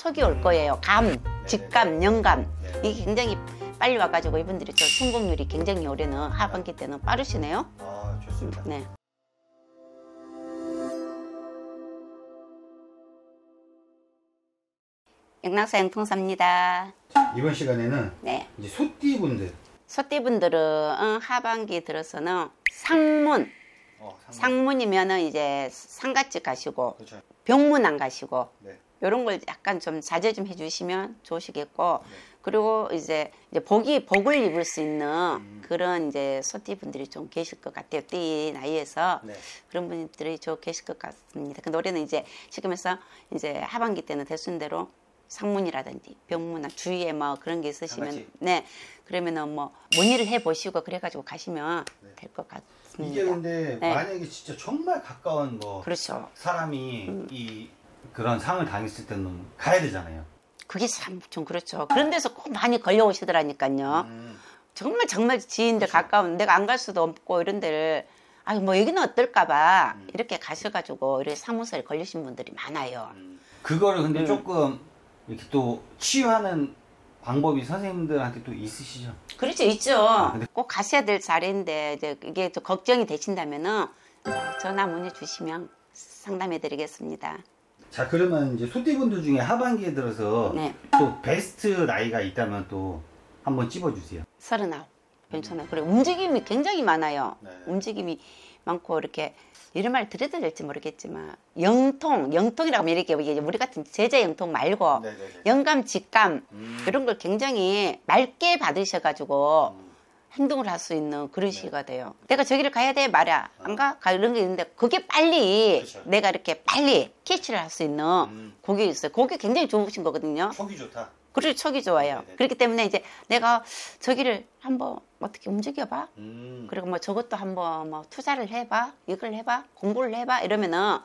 촉이 올 거예요. 감, 네. 직감, 영감. 네. 이게 굉장히 빨리 와가지고 이분들이 또 성공률이 굉장히 올해는 하반기 때는 빠르시네요. 아, 좋습니다. 네. 영락사 영통사입니다. 이번 시간에는 네. 이제 소띠분들. 소띠분들은 어, 하반기 들어서는 상문. 어, 상문. 이면은 이제 상가집 가시고 그렇죠. 병문 안 가시고 네. 이런 걸 약간 좀 자제 좀 해주시면 좋으시겠고 네. 그리고 이제, 이제 복이 복을 입을 수 있는 음. 그런 이제 소띠 분들이 좀 계실 것 같아요. 띠 나이에서 네. 그런 분들이 좀 계실 것 같습니다. 근데 그 올해는 이제 지금에서 이제 하반기 때는 대순대로 상문이라든지 병문화 주위에 뭐 그런 게 있으시면 네 그러면은 뭐 문의를 해 보시고 그래가지고 가시면 네. 될것 같습니다. 이게 근데 만약에 진짜 정말 가까운 뭐 그렇죠. 사람이 음. 이 그런 상을 당했을 때는 가야 되잖아요. 그게 참 좀 그렇죠. 그런 데서 꼭 많이 걸려오시더라니까요. 음. 정말 정말 지인들 그렇죠. 가까운 내가 안 갈 수도 없고 이런 데를 아유 뭐 여기는 어떨까봐 음. 이렇게 가셔가지고 이렇게 사무소에 걸리신 분들이 많아요. 음. 그거를 근데 음. 조금 이렇게 또 치유하는 방법이 선생님들한테 또 있으시죠? 그렇죠, 있죠. 아, 근데... 꼭 가셔야 될 자리인데 이제 이게 또 걱정이 되신다면은 전화 문의 주시면 상담해드리겠습니다. 자 그러면 이제 소띠분들 중에 하반기에 들어서 네. 또 베스트 나이가 있다면 또 한 번 찝어주세요. 서른아홉 괜찮아요. 그리고 움직임이 굉장히 많아요. 네. 움직임이 많고 이렇게 이런 말들려도 될지 모르겠지만 영통, 영통이라고 하면 이렇게 우리 같은 제자 영통 말고 네네네. 네, 네. 영감, 직감 음. 이런 걸 굉장히 맑게 받으셔가지고 음. 행동을 할 수 있는 그런 네. 시기가 돼요. 내가 저기를 가야 돼 말이야. 아. 안 가? 가는게 있는데 그게 빨리 그쵸. 그렇죠. 내가 이렇게 빨리 캐치를 할 수 있는 음. 곡이 있어요. 곡이 굉장히 좋으신 거거든요. 촉이 좋다. 그리고 그렇죠. 촉이 좋아요. 네네. 네, 네. 그렇기 때문에 이제 내가 저기를 한번 어떻게 움직여봐. 음. 그리고 뭐 저것도 한번 뭐 투자를 해봐. 이걸 해봐. 공부를 해봐. 이러면은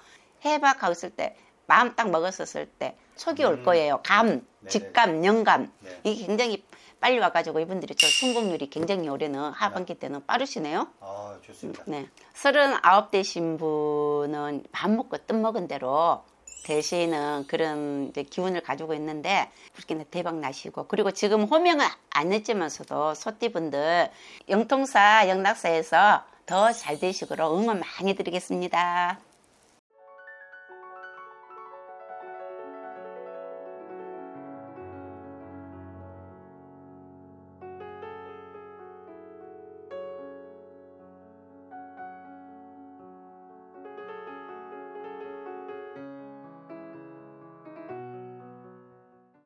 해봐. 가 있을 때 마음 딱 먹었었을 때 촉이 음. 올 거예요. 감, 네네. 직감, 영감. 네. 이게 굉장히 빨리 와가지고 이분들이 또 성공률이 굉장히 올해는 하반기 네. 때는 빠르시네요. 아, 좋습니다. 네. 39대신 분은 밥 먹고 뜬 먹은 대로 대신은 그런 기운을 가지고 있는데 그렇게 대박 나시고 그리고 지금 호명은 안 했지만서도 소띠분들 영통사 영락사에서 더 잘 되시기로 응원 많이 드리겠습니다.